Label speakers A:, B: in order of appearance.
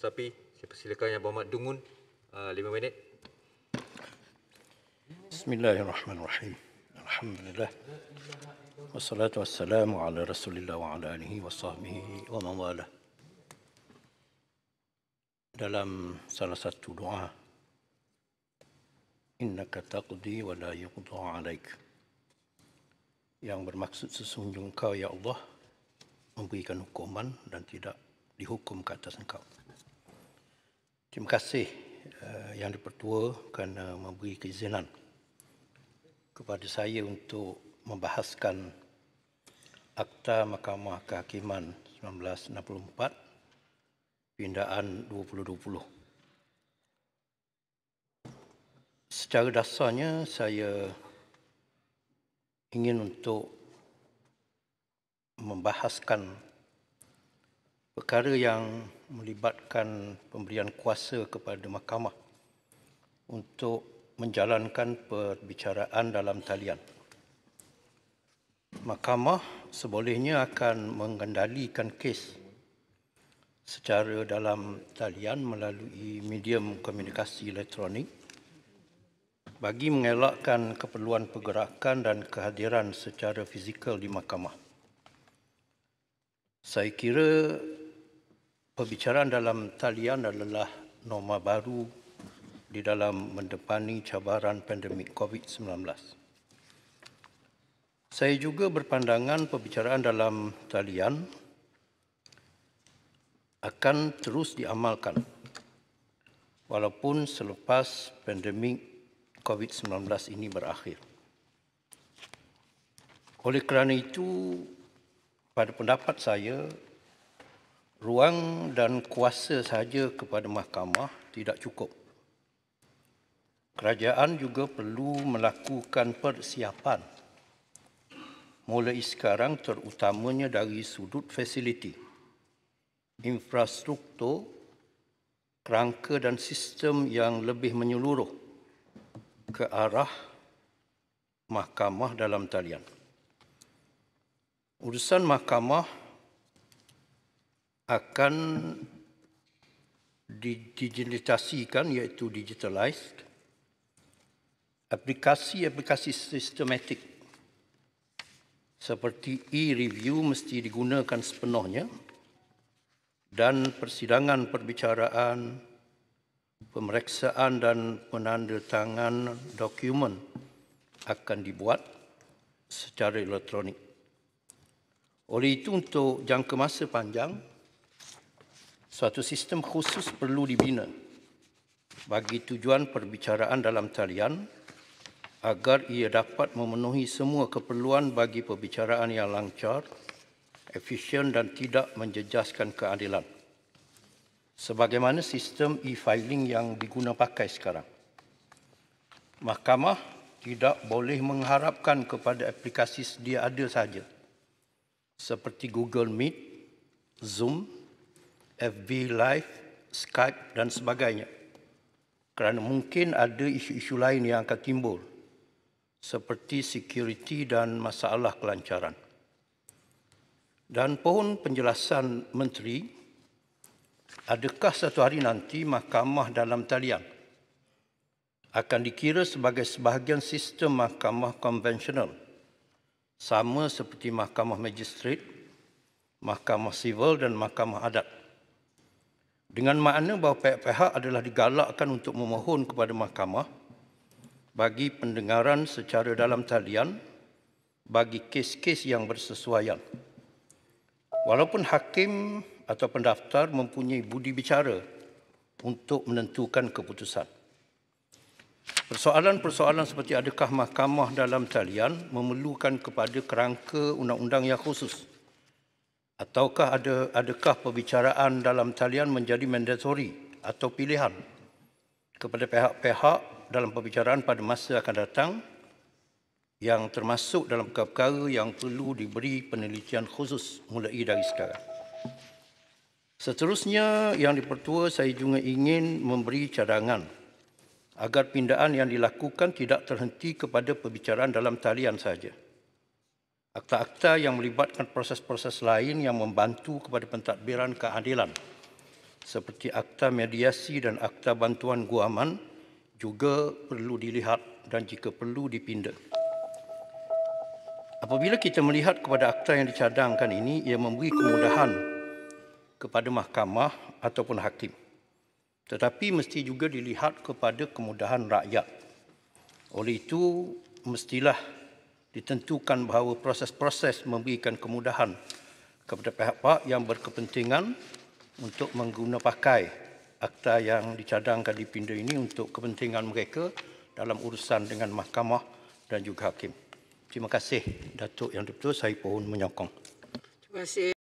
A: sapi. Saya persilakan yang berhormat Dungun. Uh, lima minit. Bismillahirrahmanirrahim. Alhamdulillah. Wassalatu wassalamu ala rasulillah wa ala alihi wa sahbihi wa man Dalam salah satu doa. Inna taqdi wa la yuqda alaik. Yang bermaksud sesungguhnya kau, ya Allah memberikan hukuman dan tidak dihukum ke atas engkau. Terima kasih uh, yang dipertua kerana memberi keizinan kepada saya untuk membahaskan Akta Mahkamah Kehakiman 1964 Pindaan 2020. Secara dasarnya saya ingin untuk membahaskan perkara yang melibatkan pemberian kuasa kepada mahkamah untuk menjalankan perbicaraan dalam talian. Mahkamah sebolehnya akan mengendalikan kes secara dalam talian melalui medium komunikasi elektronik bagi mengelakkan keperluan pergerakan dan kehadiran secara fizikal di mahkamah. Saya kira Pembicaraan dalam talian adalah norma baru di dalam mendepani cabaran pandemik COVID-19. Saya juga berpandangan pembicaraan dalam talian akan terus diamalkan walaupun selepas pandemik COVID-19 ini berakhir. Oleh kerana itu, pada pendapat saya, ruang dan kuasa saja kepada mahkamah tidak cukup. Kerajaan juga perlu melakukan persiapan mulai sekarang terutamanya dari sudut fasiliti, infrastruktur, kerangka dan sistem yang lebih menyeluruh ke arah mahkamah dalam talian. Urusan mahkamah akan digitalisasikan iaitu digitalized aplikasi-aplikasi sistematik seperti e-review mesti digunakan sepenuhnya dan persidangan perbicaraan pemeriksaan dan penandatangan dokumen akan dibuat secara elektronik. Oleh itu untuk jangka masa panjang, Suatu sistem khusus perlu dibina bagi tujuan perbicaraan dalam talian agar ia dapat memenuhi semua keperluan bagi perbicaraan yang lancar, efisien dan tidak menjejaskan keadilan. Sebagaimana sistem e-filing yang diguna pakai sekarang. Mahkamah tidak boleh mengharapkan kepada aplikasi sedia ada saja, seperti Google Meet, Zoom FB Live, Skype dan sebagainya. Kerana mungkin ada isu-isu lain yang akan timbul seperti security dan masalah kelancaran. Dan pohon penjelasan menteri, adakah satu hari nanti mahkamah dalam talian akan dikira sebagai sebahagian sistem mahkamah konvensional sama seperti mahkamah magistrate, mahkamah sivil dan mahkamah adat. Dengan makna bahawa pihak-pihak adalah digalakkan untuk memohon kepada mahkamah bagi pendengaran secara dalam talian bagi kes-kes yang bersesuaian. Walaupun hakim atau pendaftar mempunyai budi bicara untuk menentukan keputusan. Persoalan-persoalan seperti adakah mahkamah dalam talian memerlukan kepada kerangka undang-undang yang khusus ataukah ada adakah pembicaraan dalam talian menjadi mandatory atau pilihan kepada pihak-pihak dalam pembicaraan pada masa akan datang yang termasuk dalam perkara-perkara yang perlu diberi penelitian khusus mulai dari sekarang. Seterusnya, yang dipertua saya juga ingin memberi cadangan agar pindaan yang dilakukan tidak terhenti kepada pembicaraan dalam talian saja akta-akta yang melibatkan proses-proses lain yang membantu kepada pentadbiran keadilan seperti akta mediasi dan akta bantuan guaman juga perlu dilihat dan jika perlu dipindah. Apabila kita melihat kepada akta yang dicadangkan ini, ia memberi kemudahan kepada mahkamah ataupun hakim. Tetapi mesti juga dilihat kepada kemudahan rakyat. Oleh itu, mestilah ditentukan bahawa proses-proses memberikan kemudahan kepada pihak-pihak yang berkepentingan untuk menggunakan pakai akta yang dicadangkan di pinda ini untuk kepentingan mereka dalam urusan dengan mahkamah dan juga hakim. Terima kasih Datuk Yang Dipertua, saya pohon menyokong. Terima kasih.